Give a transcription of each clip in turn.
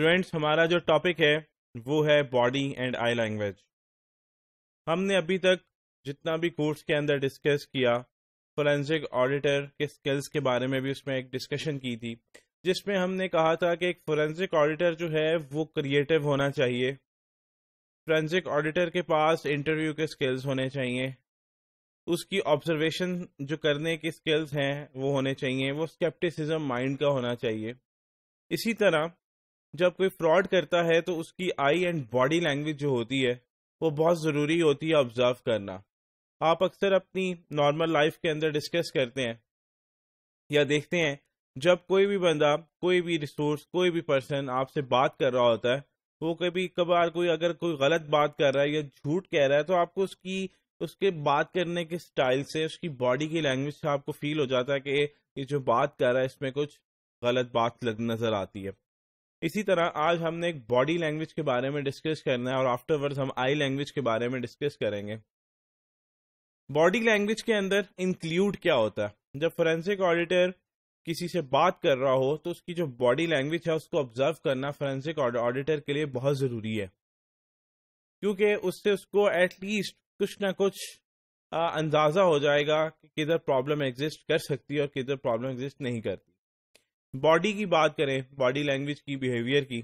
Students हमारा जो topic है वो है बॉडी एंड आई लैंग्वेज हमने अभी तक जितना भी कोर्स के अंदर डिस्कस किया फोरेंसिक ऑडिटर के स्किल्स के बारे में भी उसमें एक डिस्कशन की थी जिसमें हमने कहा था कि एक फोरेंसिक ऑडिटर जो है वो क्रिएटिव होना चाहिए फोरेंसिक ऑडिटर के पास इंटरव्यू के स्किल्स होने चाहिए उसकी ऑब्जर्वेशन जो करने की स्किल्स हैं वो होने चाहिए वो स्केप्टिसिज्म माइंड का होना चाहिए इसी तरह जब कोई फ्रॉड करता है तो उसकी आई एंड बॉडी लैंग्वेज जो होती है वो बहुत ज़रूरी होती है ऑब्जर्व करना आप अक्सर अपनी नॉर्मल लाइफ के अंदर डिस्कस करते हैं या देखते हैं जब कोई भी बंदा कोई भी रिसोर्स कोई भी पर्सन आपसे बात कर रहा होता है वो कभी कभार कोई अगर कोई गलत बात कर रहा है या झूठ कह रहा है तो आपको उसकी उसके बात करने के स्टाइल से उसकी बॉडी की लैंग्वेज से आपको फील हो जाता है कि ये जो बात कर रहा है इसमें कुछ गलत बात लग नज़र आती है इसी तरह आज हमने एक बॉडी लैंग्वेज के बारे में डिस्कस करना है और आफ्टरवर्ड्स हम आई लैंग्वेज के बारे में डिस्कस करेंगे बॉडी लैंग्वेज के अंदर इंक्लूड क्या होता है जब फोरेंसिक ऑडिटर किसी से बात कर रहा हो तो उसकी जो बॉडी लैंग्वेज है उसको ऑब्जर्व करना फोरेंसिक ऑडिटर के लिए बहुत ज़रूरी है क्योंकि उससे उसको एटलीस्ट कुछ ना कुछ अंदाज़ा हो जाएगा कि किधर प्रॉब्लम एग्जिस्ट कर सकती है और किधर प्रॉब्लम एग्जिस्ट नहीं करती बॉडी की बात करें बॉडी लैंग्वेज की बिहेवियर की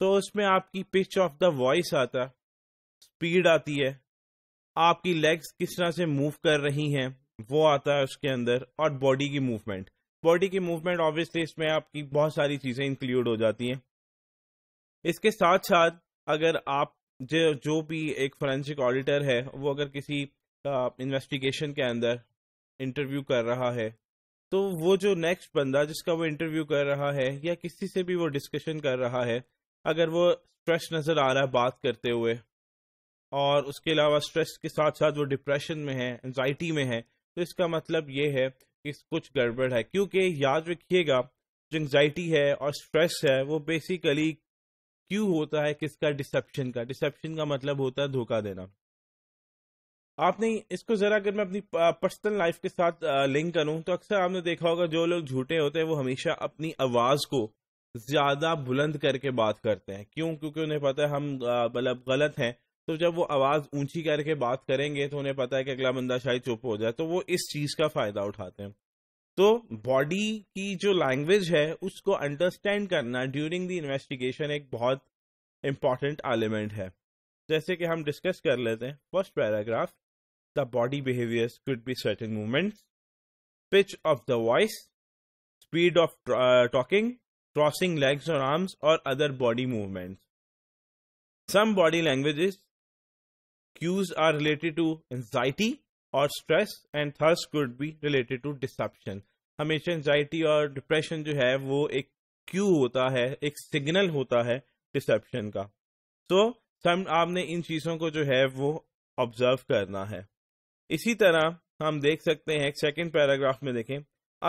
तो उसमें आपकी पिच ऑफ द वॉइस आता है स्पीड आती है आपकी लेग्स किस तरह से मूव कर रही हैं वो आता है उसके अंदर और बॉडी की मूवमेंट बॉडी की मूवमेंट ऑब्वियसली इसमें आपकी बहुत सारी चीज़ें इंक्लूड हो जाती हैं इसके साथ साथ अगर आप जो जो भी एक फॉरेंसिक ऑडिटर है वो अगर किसी इन्वेस्टिगेशन के अंदर इंटरव्यू कर रहा है तो वो जो नेक्स्ट बंदा जिसका वो इंटरव्यू कर रहा है या किसी से भी वो डिस्कशन कर रहा है अगर वो स्ट्रेस नज़र आ रहा है बात करते हुए और उसके अलावा स्ट्रेस के साथ साथ वो डिप्रेशन में है एनजाइटी में है तो इसका मतलब ये है कि कुछ गड़बड़ है क्योंकि याद रखिएगा जो एंगजाइटी है और स्ट्रेस है वो बेसिकली क्यों होता है किसका डिसेप्शन का डिसेप्शन का मतलब होता है धोखा देना आपने इसको जरा अगर मैं अपनी पर्सनल लाइफ के साथ लिंक करूं तो अक्सर आपने देखा होगा जो लोग झूठे होते हैं वो हमेशा अपनी आवाज को ज्यादा बुलंद करके बात करते हैं क्यों क्योंकि उन्हें पता है हम मतलब गलत हैं तो जब वो आवाज ऊंची करके बात करेंगे तो उन्हें पता है कि अगला बंदा शायद चुप हो जाए तो वो इस चीज का फायदा उठाते हैं तो बॉडी की जो लैंग्वेज है उसको अंडरस्टैंड करना ड्यूरिंग द इन्वेस्टिगेशन एक बहुत इंपॉर्टेंट एलिमेंट है जैसे कि हम डिस्कस कर लेते हैं first paragraph The body behaviors could be certain movements, pitch of the voice, speed of uh, talking, crossing legs or arms, or other body movements. Some body languages cues are related to anxiety or stress and thus could be related to deception. हमेशा anxiety और depression जो है वो एक Q होता है एक signal होता है डिसेप्शन का सो so, सम आपने इन चीज़ों को जो है वो ऑब्जर्व करना है इसी तरह हम देख सकते हैं सेकेंड पैराग्राफ में देखें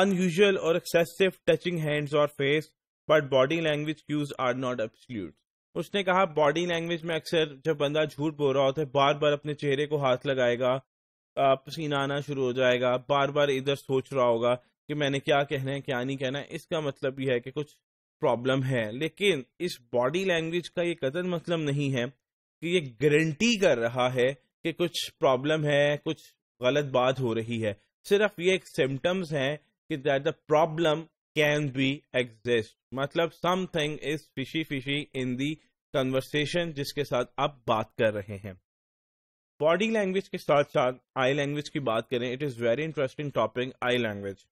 अनयूजल और एक्सेसिव टचिंग हैंड्स और face but body language cues are not absolute उसने कहा बॉडी लैंग्वेज में अक्सर जब बंदा झूठ बोल रहा होता है बार बार अपने चेहरे को हाथ लगाएगा पसीना आना शुरू हो जाएगा बार बार इधर सोच रहा होगा कि मैंने क्या कहना है क्या नहीं कहना है इसका मतलब यह है कि कुछ प्रॉब्लम है लेकिन इस बॉडी लैंग्वेज का ये कदर मतलब नहीं है कि ये गारंटी कर रहा है कि कुछ प्रॉब्लम है कुछ गलत बात हो रही है सिर्फ ये एक सिम्टम्स हैं कि that the problem can be exist मतलब something is fishy fishy in the conversation जिसके साथ आप बात कर रहे हैं बॉडी लैंग्वेज के साथ साथ आई लैंग्वेज की बात करें it is very interesting topic eye language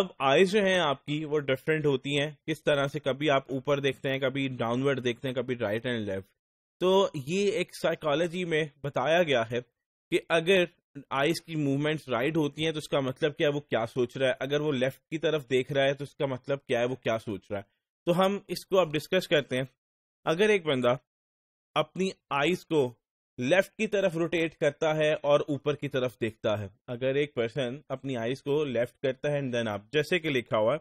अब आईज जो हैं आपकी वो डिफरेंट होती हैं किस तरह से कभी आप ऊपर देखते हैं कभी डाउनवर्ड देखते हैं कभी राइट एंड लेफ्ट तो ये एक साइकोलॉजी में बताया गया है कि अगर आइस की मूवमेंट्स राइट होती हैं तो उसका मतलब क्या है वो क्या सोच रहा है अगर वो लेफ्ट की तरफ देख रहा है तो उसका मतलब क्या है वो क्या सोच रहा है तो हम इसको अब डिस्कस करते हैं अगर एक बंदा अपनी आइज को लेफ्ट की तरफ रोटेट करता है और ऊपर की तरफ देखता है अगर एक पर्सन अपनी आइज को लेफ्ट करता है एंड देन आप जैसे कि लिखा हुआ है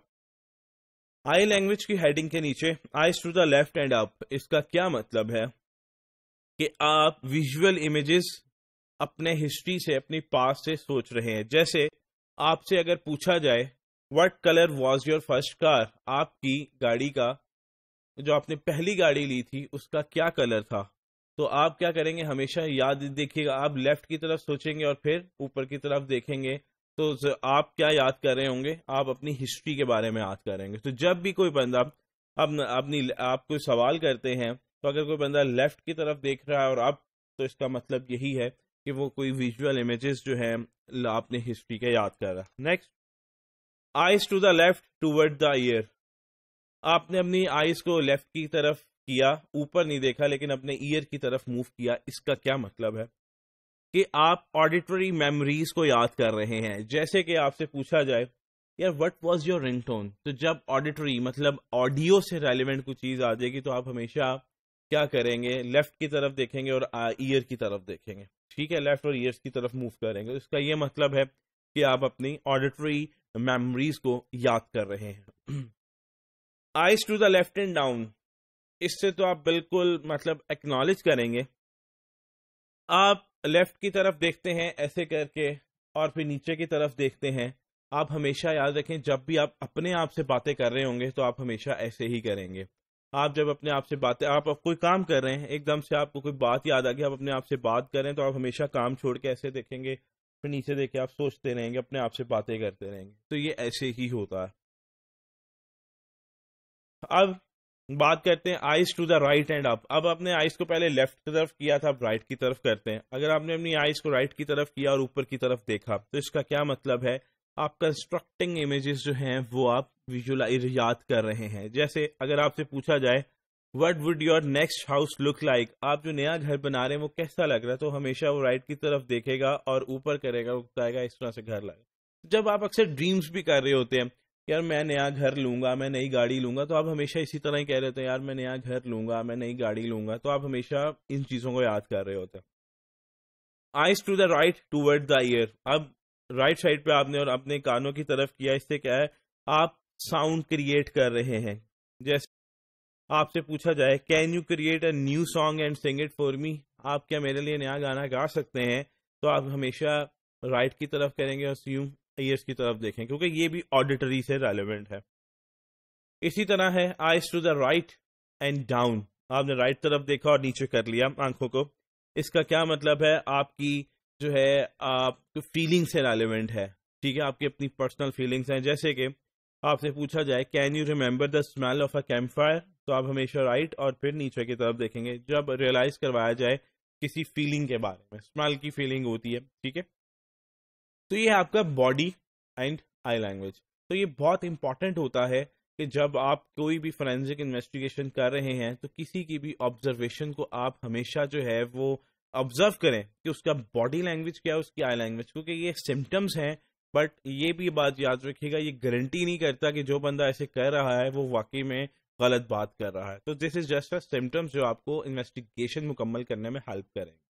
आई लैंग्वेज की हेडिंग के नीचे eyes to the left and up इसका क्या मतलब है कि आप विजुअल इमेजेस अपने हिस्ट्री से अपनी पास से सोच रहे हैं जैसे आपसे अगर पूछा जाए what colour was your first car आपकी गाड़ी का जो आपने पहली गाड़ी ली थी उसका क्या कलर था तो आप क्या करेंगे हमेशा याद देखिएगा आप लेफ्ट की तरफ सोचेंगे और फिर ऊपर की तरफ देखेंगे तो आप क्या याद कर रहे होंगे आप अपनी हिस्ट्री के बारे में याद करेंगे तो जब भी कोई बंदा अपनी आप कोई सवाल करते हैं तो अगर कोई बंदा लेफ्ट की तरफ देख रहा है और अब तो इसका मतलब यही है कि वो कोई विजुअल इमेजेस जो है आपने हिस्ट्री का याद कर रहा next eyes to the left toward the ear आपने अपनी आइज को लेफ्ट की तरफ किया ऊपर नहीं देखा लेकिन अपने ईयर की तरफ मूव किया इसका क्या मतलब है कि आप ऑडिटरी मेमोरीज को याद कर रहे हैं जैसे कि आपसे पूछा जाए यार व्हाट वाज योर रिंगटोन तो जब ऑडिटरी मतलब ऑडियो से रेलिवेंट कोई चीज आ जाएगी तो आप हमेशा क्या करेंगे लेफ्ट की तरफ देखेंगे और ईयर की तरफ देखेंगे ठीक है लेफ्ट और ईयर्स की तरफ मूव करेंगे तो इसका ये मतलब है कि आप अपनी ऑडिटरी मेमोरीज को याद कर रहे हैं eyes to the left and down इससे तो आप बिल्कुल मतलब एक्नॉलेज करेंगे आप लेफ्ट की तरफ देखते हैं ऐसे करके और फिर नीचे की तरफ देखते हैं आप हमेशा याद रखें जब भी आप अपने आप से बातें कर रहे होंगे तो आप हमेशा ऐसे ही करेंगे आप जब अपने आप से बातें आप कोई काम कर रहे हैं एकदम से आपको कोई बात याद आ गई आप अपने आप से बात करें तो आप हमेशा काम छोड़ के ऐसे देखेंगे फिर नीचे देखे आप सोचते रहेंगे अपने आप से बातें करते रहेंगे तो ये ऐसे ही होता है अब बात करते हैं eyes to the right and up अब आपने आइस को पहले लेफ्ट की तरफ किया था अब राइट की तरफ करते हैं अगर आपने अपनी आइस को राइट की तरफ किया और ऊपर की तरफ देखा तो इसका क्या मतलब है आप कंस्ट्रक्टिंग इमेजेस जो हैं वो आप विजुलाइज याद कर रहे हैं जैसे अगर आपसे पूछा जाए what would your next house look like आप जो नया घर बना रहे हैं वो कैसा लग रहा है तो हमेशा वो राइट की तरफ देखेगा और ऊपर करेगा उगताएगा इस तरह से घर लग जब आप अक्सर ड्रीम्स भी कर रहे होते हैं यार मैं नया घर लूंगा मैं नई गाड़ी लूंगा तो आप हमेशा इसी तरह ही कह रहे होते हैं यार मैं नया घर लूंगा मैं नई गाड़ी लूंगा तो आप हमेशा इन चीजों को याद कर रहे होते हैं eyes to the right toward the ear अब राइट साइड पे आपने और अपने कानों की तरफ किया इससे क्या है आप साउंड क्रिएट कर रहे हैं जैसे आपसे पूछा जाए can you create a new song and sing it for me आप क्या मेरे लिए नया गाना गा सकते हैं तो आप हमेशा राइट की तरफ करेंगे और सीम ईयर्स की तरफ देखें क्योंकि ये भी ऑडिटरी से रेलिवेंट है इसी तरह है eyes to the right and down आपने राइट तरफ देखा और नीचे कर लिया आंखों को इसका क्या मतलब है आपकी जो है आप फीलिंग से रेलिवेंट है ठीक है आपकी अपनी पर्सनल फीलिंग्स हैं जैसे कि आपसे पूछा जाए can you remember the smell of a camp fire तो आप हमेशा राइट और फिर नीचे की तरफ देखेंगे जब रियलाइज करवाया जाए किसी फीलिंग के बारे में स्मेल की फीलिंग होती है ठीक है तो ये आपका बॉडी एंड आई लैंग्वेज तो ये बहुत इंपॉर्टेंट होता है कि जब आप कोई भी फोरेंसिक इन्वेस्टिगेशन कर रहे हैं तो किसी की भी ऑब्जर्वेशन को आप हमेशा जो है वो ऑब्जर्व करें कि उसका बॉडी लैंग्वेज क्या है उसकी आई लैंग्वेज क्योंकि ये सिम्टम्स हैं बट ये भी बात याद रखिएगा ये गारंटी नहीं करता कि जो बंदा ऐसे कर रहा है वो वाकई में गलत बात कर रहा है तो this is just a symptoms जो आपको इन्वेस्टिगेशन मुकम्मल करने में हेल्प करेंगे